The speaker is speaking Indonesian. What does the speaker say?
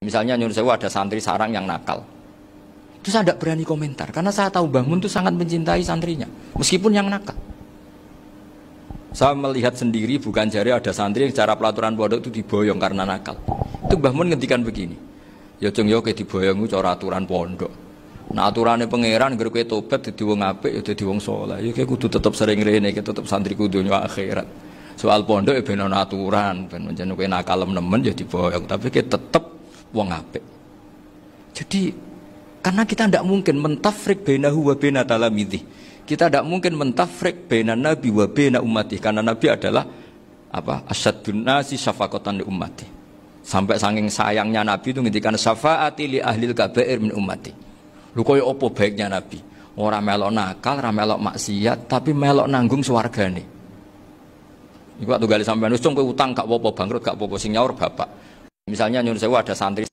Misalnya nyuruh saya ada santri sarang yang nakal. Terus saya tidak berani komentar karena saya tahu bangun itu sangat mencintai santrinya, meskipun yang nakal. Saya melihat sendiri bukan jari ada santri yang cara pelaturan pondok itu diboyong karena nakal. Itu Mbah Mun ngendikan begini. Ya jeng yo ya, ke diboyong cara aturan pondok. Nah aturannya pangeran gue kowe tobat jadi wong di ya dadi wong saleh. Ya kowe kudu tetep sering rene, tetap tetep santri kudu nyawa akhirat. Soal pondok ya benar aturan, benar jenuh kowe nakal ya diboyong, tapi kita tetap wong apik. Jadi karena kita tidak mungkin mentafrik bainahu wa baina talamidhi. Kita tidak mungkin mentafrik baina nabi wa baina umati karena nabi adalah apa? Asyadun nasi syafaqatan li ummati. Sampai saking sayangnya nabi itu ngintikan syafaati li ahlil kabair min ummati. Lu koyo ya opo baiknya nabi? Oh, orang melok nakal, orang melok maksiat, tapi melok nanggung nih Iku tuh gali sampai nusung kowe utang gak apa-apa bangkrut gak apa-apa sing nyaur bapak. Misalnya nyuruh sewa ada santri